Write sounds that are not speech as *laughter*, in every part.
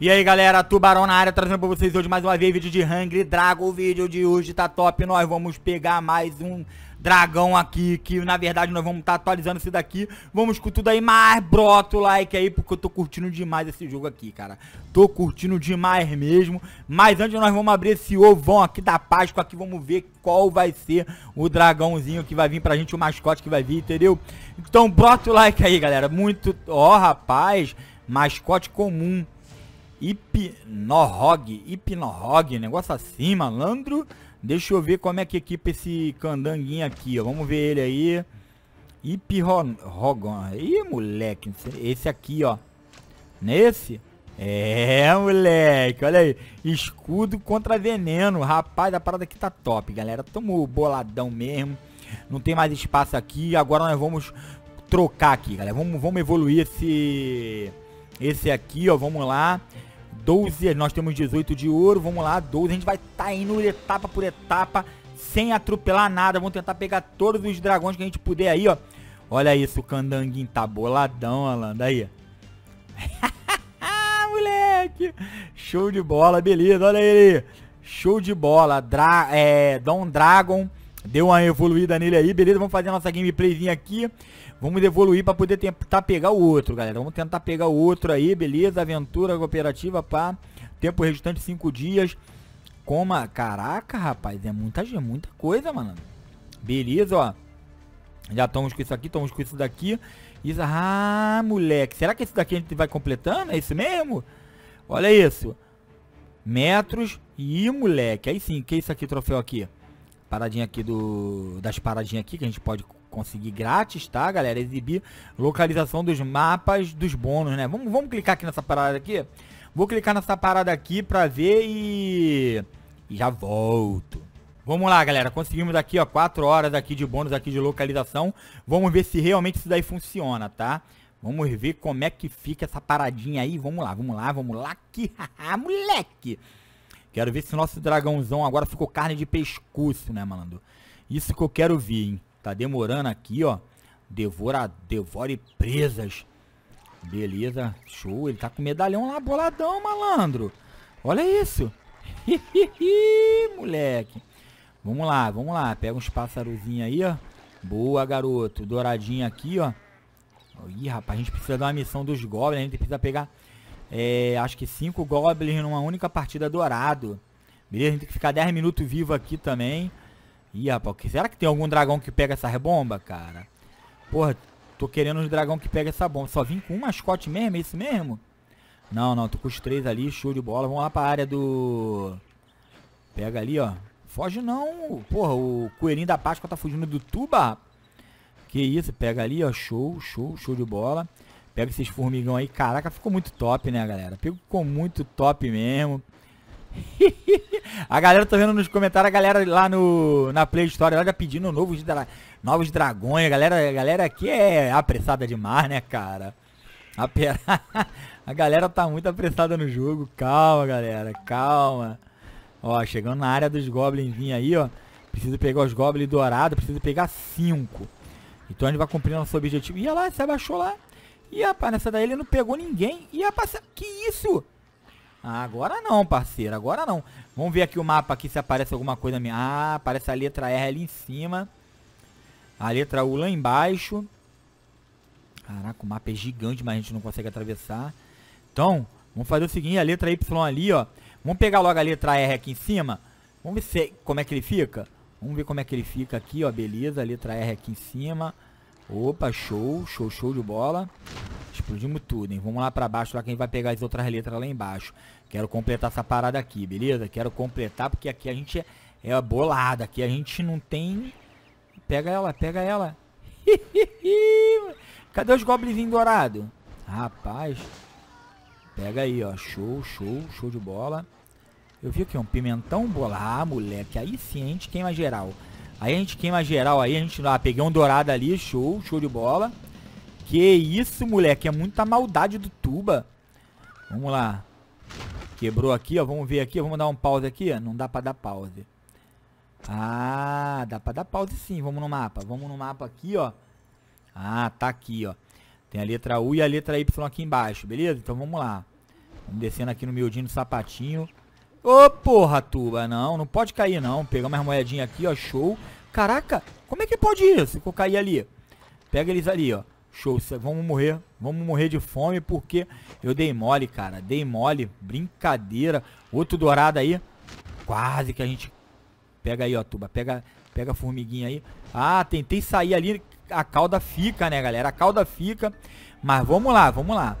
E aí galera, Tubarão na área, trazendo pra vocês hoje mais uma vez vídeo de Hungry Dragon, o vídeo de hoje tá top, nós vamos pegar mais um dragão aqui, que na verdade nós vamos estar tá atualizando esse daqui, vamos com tudo aí, mas brota o like aí, porque eu tô curtindo demais esse jogo aqui, cara, tô curtindo demais mesmo, mas antes nós vamos abrir esse ovão aqui da Páscoa, aqui vamos ver qual vai ser o dragãozinho que vai vir pra gente, o mascote que vai vir, entendeu? Então brota o like aí galera, muito, ó oh, rapaz, mascote comum, Hipnohog, Hipnohog, negócio assim, malandro. Deixa eu ver como é que equipa esse candanguinho aqui, ó. Vamos ver ele aí. Hipnorog. Ih, moleque, esse aqui, ó. Nesse? É, é, moleque, olha aí. Escudo contra veneno. Rapaz, a parada aqui tá top, galera. Tamo boladão mesmo. Não tem mais espaço aqui. Agora nós vamos trocar aqui, galera. Vamos, vamos evoluir esse... Esse aqui, ó. Vamos lá. 12, nós temos 18 de ouro, vamos lá, 12, a gente vai estar tá indo etapa por etapa, sem atropelar nada, vamos tentar pegar todos os dragões que a gente puder aí, ó. Olha isso, o candanguinho tá boladão, Alanda, aí. *laughs* moleque, show de bola, beleza, olha ele, show de bola, Dra é, Dom Dragon, deu uma evoluída nele aí, beleza, vamos fazer a nossa gameplayzinha aqui. Vamos evoluir para poder tentar pegar o outro, galera. Vamos tentar pegar o outro aí, beleza? Aventura cooperativa, pá. Tempo restante 5 dias. Coma. Caraca, rapaz, é muita, muita coisa, mano. Beleza, ó. Já estamos com isso aqui, estamos com isso daqui. Isso, ah, moleque. Será que esse daqui a gente vai completando? É isso mesmo? Olha isso. Metros. e moleque. Aí sim, que é isso aqui, troféu aqui? Paradinha aqui do... Das paradinhas aqui que a gente pode conseguir grátis, tá, galera? Exibir localização dos mapas dos bônus, né? Vamos, vamos clicar aqui nessa parada aqui? Vou clicar nessa parada aqui pra ver e... E já volto. Vamos lá, galera. Conseguimos aqui, ó, 4 horas aqui de bônus aqui de localização. Vamos ver se realmente isso daí funciona, tá? Vamos ver como é que fica essa paradinha aí. Vamos lá, vamos lá, vamos lá. Que moleque! Quero ver se o nosso dragãozão agora ficou carne de pescoço, né, malandro? Isso que eu quero ver, hein? Tá demorando aqui, ó. Devora, devore presas. Beleza, show. Ele tá com medalhão lá, boladão, malandro. Olha isso. *laughs* moleque. Vamos lá, vamos lá. Pega uns passarozinhos aí, ó. Boa, garoto. Douradinho aqui, ó. Ih, rapaz, a gente precisa dar uma missão dos goblins. A gente precisa pegar, é, acho que cinco goblins numa única partida dourado. Beleza? A gente tem que ficar 10 minutos vivo aqui também. Ih, rapaz, será que tem algum dragão que pega essa rebomba, cara? Porra, tô querendo um dragão que pega essa bomba. Só vim com um mascote mesmo, é isso mesmo? Não, não, tô com os três ali, show de bola. Vamos lá pra área do... Pega ali, ó. Foge não. Porra, o coelhinho da Páscoa tá fugindo do tuba. Que isso, pega ali, ó. Show, show, show de bola. Pega esses formigão aí. Caraca, ficou muito top, né, galera? Ficou muito top mesmo. *laughs* a galera, tô vendo nos comentários, a galera lá no, na Play Store, ela já pedindo novos, dra novos dragões. A galera, a galera aqui é apressada demais, né, cara? A, *laughs* a galera tá muito apressada no jogo. Calma, galera, calma. Ó, chegando na área dos goblins aí, ó. Preciso pegar os goblins dourados, preciso pegar cinco. Então a gente vai cumprir nosso objetivo. Ih, lá, se abaixou lá. Ih, rapaz, nessa daí ele não pegou ninguém. Ih, rapaz, que isso? Ah, agora não, parceiro, agora não. Vamos ver aqui o mapa aqui se aparece alguma coisa minha. Ah, aparece a letra R ali em cima. A letra U lá embaixo. Caraca, o mapa é gigante, mas a gente não consegue atravessar. Então, vamos fazer o seguinte, a letra Y ali, ó. Vamos pegar logo a letra R aqui em cima. Vamos ver se, como é que ele fica. Vamos ver como é que ele fica aqui, ó. Beleza, a letra R aqui em cima. Opa, show, show, show de bola. Explodimos tudo, hein? Vamos lá pra baixo, lá quem vai pegar as outras letras lá embaixo. Quero completar essa parada aqui, beleza? Quero completar, porque aqui a gente é, é bolada. Aqui a gente não tem... Pega ela, pega ela. *laughs* Cadê os goblinzinhos dourados? Rapaz. Pega aí, ó. Show, show, show de bola. Eu vi aqui um pimentão bolar, ah, moleque. Aí sim a gente queima geral. Aí a gente queima geral aí, a gente lá, ah, peguei um dourado ali, show, show de bola. Que isso, moleque. É muita maldade do tuba. Vamos lá. Quebrou aqui, ó. Vamos ver aqui. Vamos dar um pause aqui, Não dá pra dar pause. Ah, dá pra dar pause sim. Vamos no mapa. Vamos no mapa aqui, ó. Ah, tá aqui, ó. Tem a letra U e a letra Y aqui embaixo, beleza? Então vamos lá. Vamos descendo aqui no miudinho do sapatinho. Ô, oh, porra, tuba. Não, não pode cair, não. Pegamos as moedinhas aqui, ó. Show. Caraca, como é que pode isso? Ficou cair ali. Pega eles ali, ó. Show, vamos morrer, vamos morrer de fome porque eu dei mole, cara. Dei mole, brincadeira. Outro dourado aí. Quase que a gente pega aí, ó, tuba, pega, pega a formiguinha aí. Ah, tentei sair ali, a cauda fica, né, galera? A cauda fica. Mas vamos lá, vamos lá.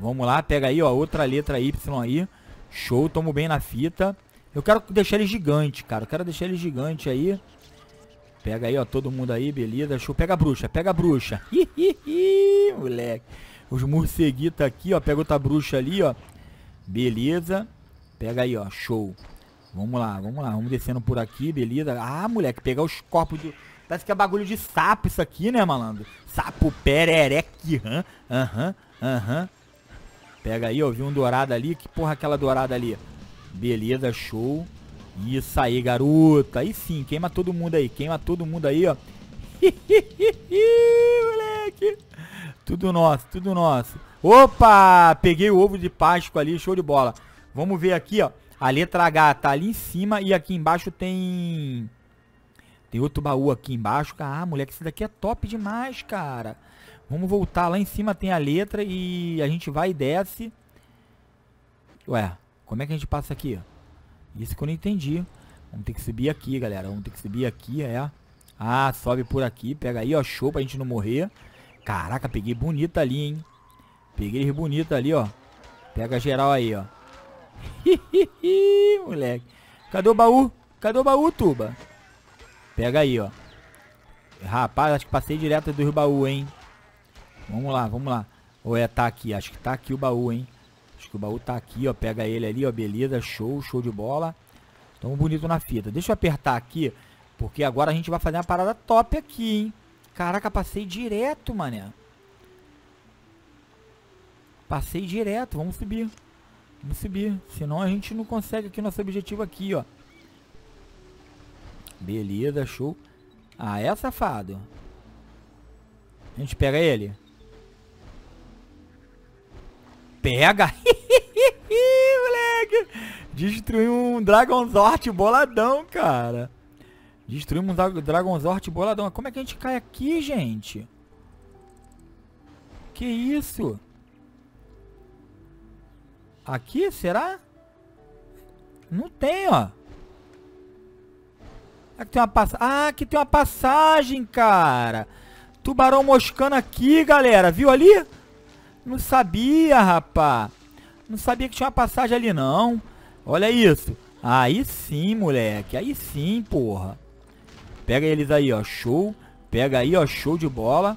Vamos lá, pega aí, ó, outra letra Y aí. Show, tomo bem na fita. Eu quero deixar ele gigante, cara. Eu quero deixar ele gigante aí. Pega aí, ó, todo mundo aí, beleza. Show, pega a bruxa, pega a bruxa. Hi, moleque. Os morceguitos aqui, ó, pega outra bruxa ali, ó. Beleza. Pega aí, ó, show. Vamos lá, vamos lá, vamos descendo por aqui, beleza. Ah, moleque, pegar os corpos de. Parece que é bagulho de sapo isso aqui, né, malandro? Sapo, perereque, hã? Aham, aham. Pega aí, ó, vi um dourado ali. Que porra aquela dourada ali? Beleza, show. Isso aí, garota. Aí sim, queima todo mundo aí. Queima todo mundo aí, ó. *laughs* moleque. Tudo nosso, tudo nosso. Opa! Peguei o ovo de Páscoa ali, show de bola. Vamos ver aqui, ó. A letra H tá ali em cima e aqui embaixo tem... Tem outro baú aqui embaixo. Ah, moleque, isso daqui é top demais, cara. Vamos voltar. Lá em cima tem a letra e a gente vai e desce. Ué, como é que a gente passa aqui, ó? Isso que eu não entendi. Vamos ter que subir aqui, galera. Vamos ter que subir aqui, é. Ah, sobe por aqui. Pega aí, ó. Show pra gente não morrer. Caraca, peguei bonita ali, hein. Peguei bonita ali, ó. Pega geral aí, ó. *laughs* moleque. Cadê o baú? Cadê o baú, Tuba? Pega aí, ó. Rapaz, acho que passei direto do baú, hein. Vamos lá, vamos lá. Ou é, tá aqui. Acho que tá aqui o baú, hein. Acho que o baú tá aqui, ó. Pega ele ali, ó. Beleza, show, show de bola. Tamo bonito na fita. Deixa eu apertar aqui, porque agora a gente vai fazer uma parada top aqui, hein. Caraca, passei direto, mané. Passei direto, vamos subir. Vamos subir, senão a gente não consegue aqui nosso objetivo aqui, ó. Beleza, show. Ah, é safado. A gente pega ele pega. *laughs* moleque. Destruiu um Dragonzort boladão, cara. Destruímos um Dragonzort boladão. Como é que a gente cai aqui, gente? Que isso? Aqui, será? Não tem, ó. Aqui tem uma passagem. Ah, aqui tem uma passagem, cara. Tubarão moscando aqui, galera. Viu ali? Não sabia, rapá. Não sabia que tinha uma passagem ali, não. Olha isso. Aí sim, moleque. Aí sim, porra. Pega eles aí, ó. Show. Pega aí, ó. Show de bola.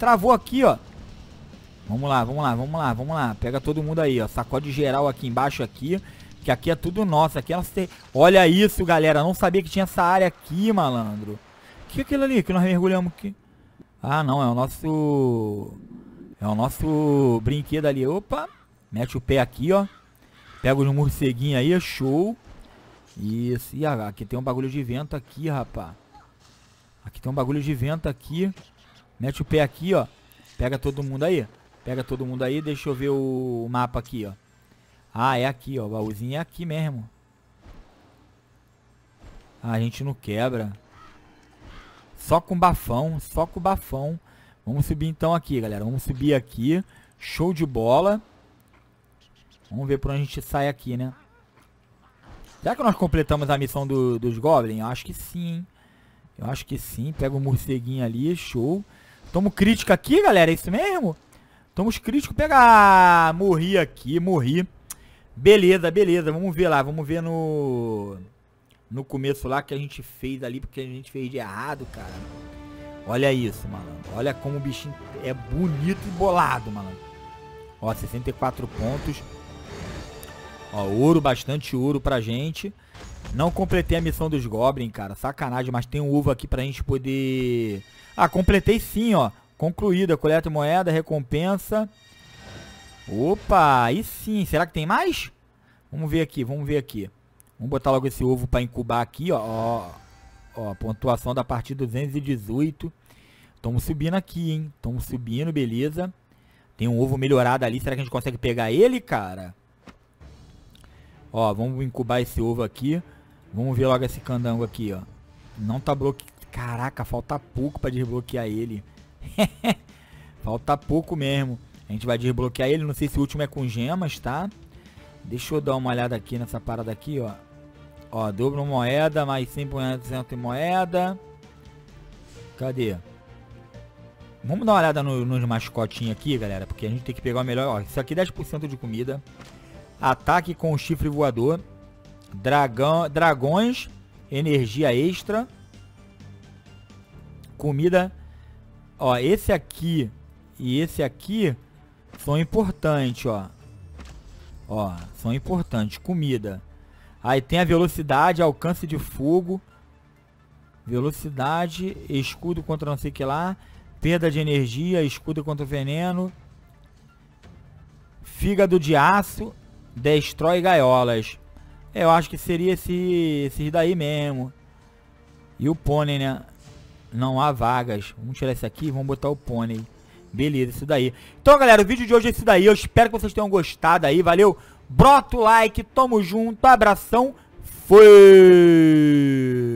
Travou aqui, ó. Vamos lá, vamos lá, vamos lá, vamos lá. Pega todo mundo aí, ó. Sacode geral aqui embaixo aqui. Que aqui é tudo nosso. Aqui é nosso ter... Olha isso, galera. Não sabia que tinha essa área aqui, malandro. O que é aquilo ali que nós mergulhamos aqui? Ah, não. É o nosso... É o nosso brinquedo ali. Opa, mete o pé aqui, ó. Pega os morceguinhos aí, show. Isso, e aqui tem um bagulho de vento aqui, rapá. Aqui tem um bagulho de vento aqui. Mete o pé aqui, ó. Pega todo mundo aí. Pega todo mundo aí, deixa eu ver o mapa aqui, ó. Ah, é aqui, ó. O baúzinho é aqui mesmo. Ah, a gente não quebra. Só com bafão, só com bafão. Vamos subir então aqui, galera. Vamos subir aqui. Show de bola. Vamos ver por onde a gente sai aqui, né? Será que nós completamos a missão do, dos Goblins? Eu acho que sim, Eu acho que sim. Pega o um morceguinho ali, show. Tomo crítica aqui, galera. É isso mesmo? Tomos crítico. Pega... Ah, morri aqui, morri. Beleza, beleza. Vamos ver lá. Vamos ver no... No começo lá que a gente fez ali, porque a gente fez de errado, cara. Olha isso, malandro. Olha como o bichinho é bonito e bolado, malandro. Ó, 64 pontos. Ó, ouro, bastante ouro pra gente. Não completei a missão dos Goblin, cara. Sacanagem, mas tem um ovo aqui pra gente poder... Ah, completei sim, ó. Concluída, coleta moeda, recompensa. Opa, aí sim. Será que tem mais? Vamos ver aqui, vamos ver aqui. Vamos botar logo esse ovo pra incubar aqui, ó. ó. Ó, pontuação da partida 218. Estamos subindo aqui, hein? Estamos subindo, beleza. Tem um ovo melhorado ali. Será que a gente consegue pegar ele, cara? Ó, vamos incubar esse ovo aqui. Vamos ver logo esse candango aqui, ó. Não tá bloqueado. Caraca, falta pouco pra desbloquear ele. *laughs* falta pouco mesmo. A gente vai desbloquear ele. Não sei se o último é com gemas, tá? Deixa eu dar uma olhada aqui nessa parada aqui, ó. Ó, dobro moeda, mais 100% de moeda. Cadê? Vamos dar uma olhada no, nos mascotinhos aqui, galera. Porque a gente tem que pegar o melhor. Ó, isso aqui é 10% de comida. Ataque com o chifre voador. Dragão, dragões. Energia extra. Comida. Ó, esse aqui e esse aqui são importantes, ó. Ó, são importantes. Comida. Aí tem a velocidade, alcance de fogo. Velocidade, escudo contra não sei o que lá. Perda de energia, escudo contra veneno. Fígado de aço, destrói gaiolas. Eu acho que seria esse, esses daí mesmo. E o pônei, né? Não há vagas. Vamos tirar esse aqui vamos botar o pônei. Beleza, isso daí. Então, galera, o vídeo de hoje é isso daí. Eu espero que vocês tenham gostado aí. Valeu! Brota o like, tamo junto, abração, fui!